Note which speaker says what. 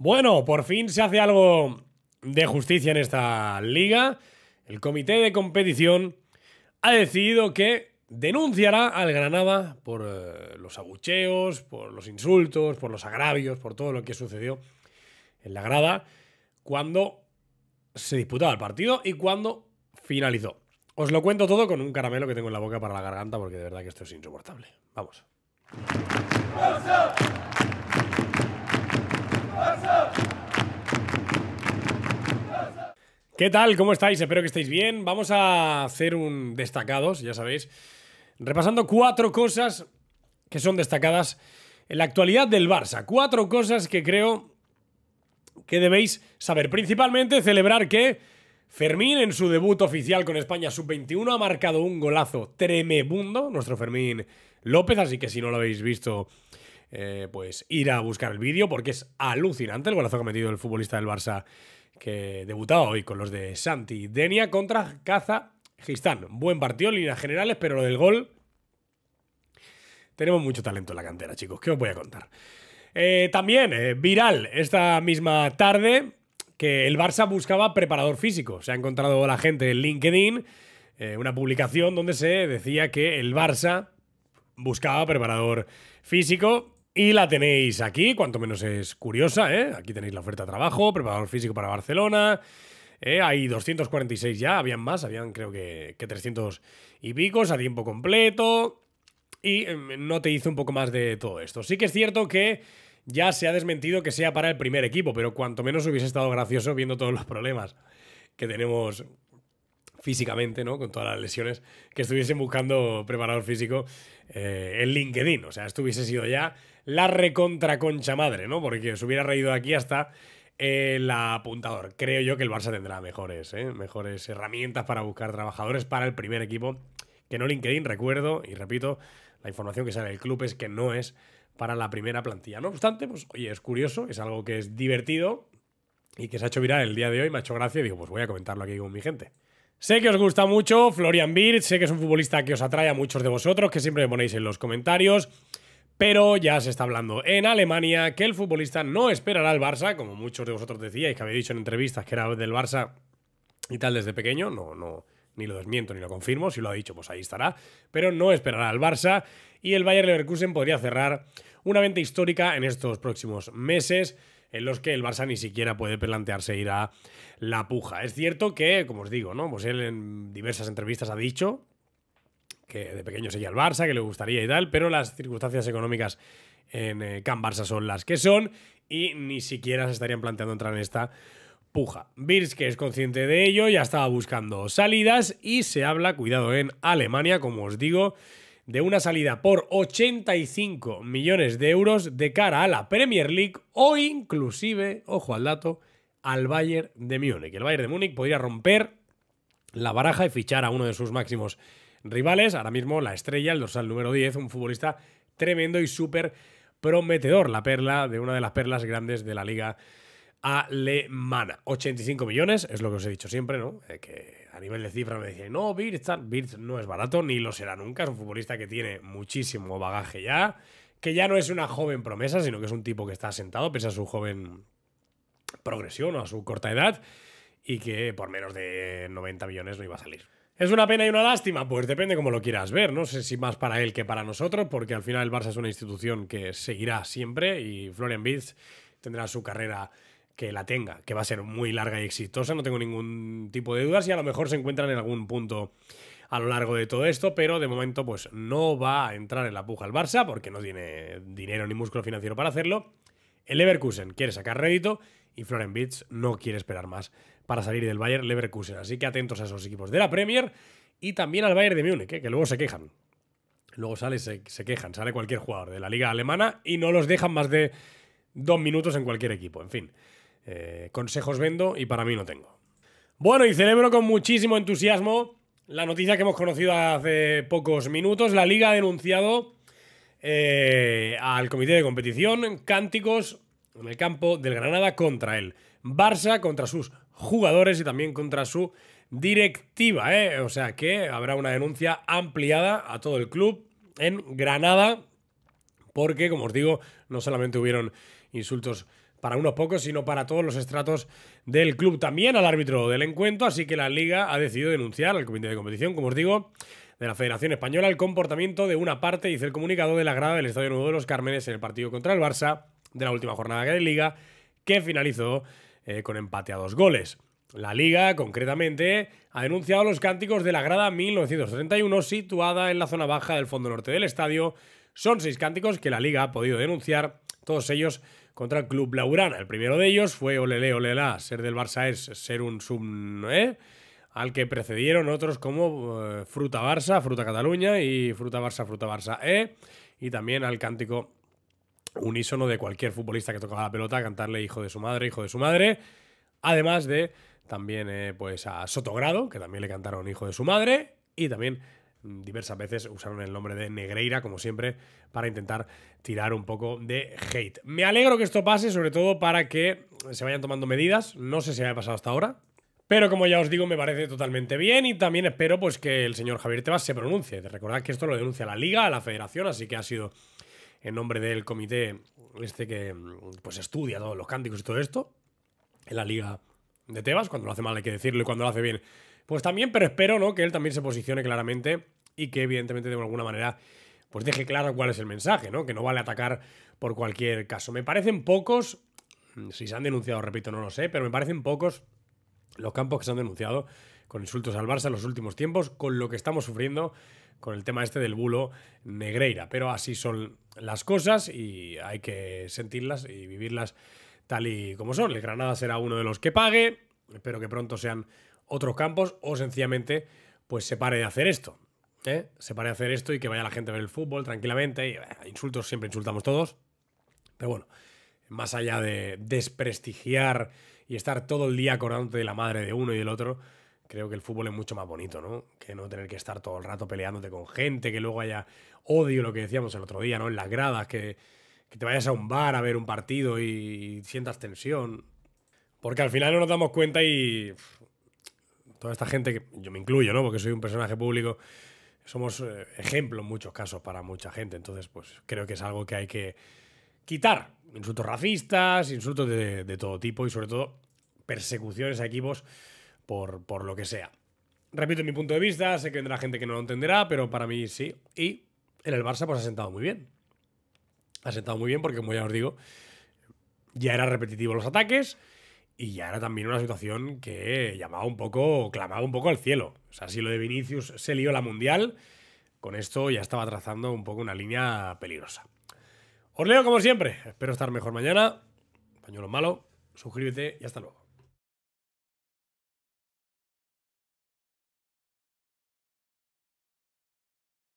Speaker 1: Bueno, por fin se hace algo de justicia en esta liga. El comité de competición ha decidido que denunciará al Granada por eh, los abucheos, por los insultos, por los agravios, por todo lo que sucedió en la grada cuando se disputaba el partido y cuando finalizó. Os lo cuento todo con un caramelo que tengo en la boca para la garganta porque de verdad que esto es insoportable. Vamos. ¿Qué tal? ¿Cómo estáis? Espero que estéis bien. Vamos a hacer un destacados, ya sabéis, repasando cuatro cosas que son destacadas en la actualidad del Barça. Cuatro cosas que creo que debéis saber. Principalmente celebrar que Fermín en su debut oficial con España sub-21 ha marcado un golazo tremebundo, nuestro Fermín López, así que si no lo habéis visto, eh, pues ir a buscar el vídeo porque es alucinante el golazo que ha metido el futbolista del Barça que debutaba hoy con los de Santi Denia contra Kazajistán. Buen partido en líneas generales, pero lo del gol... Tenemos mucho talento en la cantera, chicos. ¿Qué os voy a contar? Eh, también eh, viral esta misma tarde que el Barça buscaba preparador físico. Se ha encontrado la gente en LinkedIn una publicación donde se decía que el Barça buscaba preparador físico. Y la tenéis aquí, cuanto menos es curiosa, ¿eh? Aquí tenéis la oferta de trabajo, preparador físico para Barcelona. ¿eh? Hay 246 ya, habían más, habían creo que, 300 y picos a tiempo completo. Y em, no te hice un poco más de todo esto. Sí que es cierto que ya se ha desmentido que sea para el primer equipo, pero cuanto menos hubiese estado gracioso viendo todos los problemas que tenemos físicamente, ¿no? Con todas las lesiones, que estuviesen buscando preparador físico eh, en LinkedIn. O sea, esto hubiese sido ya la recontra concha madre, ¿no? Porque se hubiera reído aquí hasta eh, el apuntador. Creo yo que el Barça tendrá mejores, ¿eh? mejores herramientas para buscar trabajadores para el primer equipo. Que no LinkedIn, recuerdo y repito, la información que sale del club es que no es para la primera plantilla. No obstante, pues oye, es curioso, es algo que es divertido y que se ha hecho viral el día de hoy, me ha hecho gracia y digo, pues voy a comentarlo aquí con mi gente. Sé que os gusta mucho Florian Birch, sé que es un futbolista que os atrae a muchos de vosotros, que siempre me ponéis en los comentarios, pero ya se está hablando en Alemania que el futbolista no esperará al Barça, como muchos de vosotros decíais, que habéis dicho en entrevistas que era del Barça y tal desde pequeño, no, no, ni lo desmiento ni lo confirmo, si lo ha dicho pues ahí estará, pero no esperará al Barça y el Bayern Leverkusen podría cerrar una venta histórica en estos próximos meses en los que el Barça ni siquiera puede plantearse ir a la puja. Es cierto que, como os digo, ¿no? Pues él en diversas entrevistas ha dicho que de pequeño seguía el Barça, que le gustaría y tal, pero las circunstancias económicas en eh, Can Barça son las que son y ni siquiera se estarían planteando entrar en esta puja. Birs, que es consciente de ello, ya estaba buscando salidas y se habla, cuidado, en Alemania, como os digo, de una salida por 85 millones de euros de cara a la Premier League o inclusive, ojo al dato, al Bayern de Múnich. El Bayern de Múnich podría romper la baraja y fichar a uno de sus máximos rivales, ahora mismo la estrella, el dorsal número 10, un futbolista tremendo y súper prometedor, la perla de una de las perlas grandes de la liga alemana. 85 millones, es lo que os he dicho siempre, ¿no? Eh, que a nivel de cifras me dice, no, Birch, no es barato, ni lo será nunca, es un futbolista que tiene muchísimo bagaje ya, que ya no es una joven promesa, sino que es un tipo que está sentado, pese a su joven progresión o a su corta edad, y que por menos de 90 millones no iba a salir. ¿Es una pena y una lástima? Pues depende como lo quieras ver, no sé si más para él que para nosotros, porque al final el Barça es una institución que seguirá siempre y Florian Birch tendrá su carrera que la tenga, que va a ser muy larga y exitosa, no tengo ningún tipo de dudas y a lo mejor se encuentran en algún punto a lo largo de todo esto, pero de momento pues no va a entrar en la puja el Barça porque no tiene dinero ni músculo financiero para hacerlo. El Leverkusen quiere sacar rédito y Florent Beats no quiere esperar más para salir del Bayern Leverkusen. Así que atentos a esos equipos de la Premier y también al Bayern de Múnich, ¿eh? que luego se quejan. Luego sale, se, se, quejan, sale cualquier jugador de la liga alemana y no los dejan más de dos minutos en cualquier equipo. En fin. Eh, consejos vendo y para mí no tengo. Bueno, y celebro con muchísimo entusiasmo la noticia que hemos conocido hace pocos minutos. La liga ha denunciado eh, al comité de competición cánticos en el campo del Granada contra el Barça, contra sus jugadores y también contra su directiva. ¿eh? O sea que habrá una denuncia ampliada a todo el club en Granada porque, como os digo, no solamente hubieron insultos para unos pocos, sino para todos los estratos del club. También al árbitro del encuentro, así que la liga ha decidido denunciar al comité de competición, como os digo, de la Federación Española el comportamiento de una parte, dice el comunicado de la grada del Estadio Nuevo de los Cármenes en el partido contra el Barça de la última jornada de liga, que finalizó eh, con empate a dos goles. La liga, concretamente, ha denunciado los cánticos de la grada 1931 situada en la zona baja del fondo norte del estadio. Son seis cánticos que la liga ha podido denunciar todos ellos contra el Club Laurana. El primero de ellos fue Olele Olela, ser del Barça es ser un sub... ¿eh? Al que precedieron otros como eh, Fruta Barça, Fruta Cataluña y Fruta Barça, Fruta Barça E. Y también al cántico unísono de cualquier futbolista que tocaba la pelota, cantarle hijo de su madre, hijo de su madre. Además de también eh, pues a Sotogrado, que también le cantaron hijo de su madre. Y también diversas veces usaron el nombre de Negreira, como siempre, para intentar tirar un poco de hate. Me alegro que esto pase, sobre todo para que se vayan tomando medidas. No sé si ha pasado hasta ahora. Pero como ya os digo, me parece totalmente bien y también espero pues, que el señor Javier Tebas se pronuncie. Recordad que esto lo denuncia la Liga, la Federación, así que ha sido en nombre del comité este que pues, estudia todos los cánticos y todo esto, en la Liga de Tebas. Cuando lo hace mal hay que decirlo y cuando lo hace bien pues también, pero espero ¿no? que él también se posicione claramente y que evidentemente de alguna manera pues deje claro cuál es el mensaje, ¿no? Que no vale atacar por cualquier caso. Me parecen pocos, mm, si se han denunciado, repito, no lo sé, pero me parecen pocos los campos que se han denunciado con insultos al Barça en los últimos tiempos, con lo que estamos sufriendo con el tema este del bulo Negreira. Pero así son las cosas y hay que sentirlas y vivirlas tal y como son. El Granada será uno de los que pague. Espero que pronto sean otros campos o sencillamente pues se pare de hacer esto. ¿eh? Se pare de hacer esto y que vaya la gente a ver el fútbol tranquilamente. Eh, insultos, siempre insultamos todos. Pero bueno, más allá de desprestigiar y estar todo el día acordándote de la madre de uno y del otro, creo que el fútbol es mucho más bonito, ¿no? Que no tener que estar todo el rato peleándote con gente, que luego haya odio, lo que decíamos el otro día, ¿no? En las gradas, que, te vayas a un bar a ver un partido y, sientas tensión. Porque al final no nos damos cuenta y toda esta gente, que yo me incluyo, ¿no? Porque soy un personaje público, somos eh, ejemplo en muchos casos para mucha gente. Entonces, pues creo que es algo que hay que quitar. Insultos racistas, insultos de, todo tipo y sobre todo persecuciones a equipos por, por lo que sea. Repito mi punto de vista, sé que vendrá gente que no lo entenderá, pero para mí sí. Y en el Barça pues ha sentado muy bien. Ha sentado muy bien porque, como ya os digo, ya era repetitivos los ataques y ya era también una situación que llamaba un poco, clamaba un poco al cielo. O sea, si lo de Vinicius se lió la mundial, con esto ya estaba trazando un poco una línea peligrosa. Os leo como siempre. Espero estar mejor mañana. Pañuelo malo. Suscríbete y hasta luego.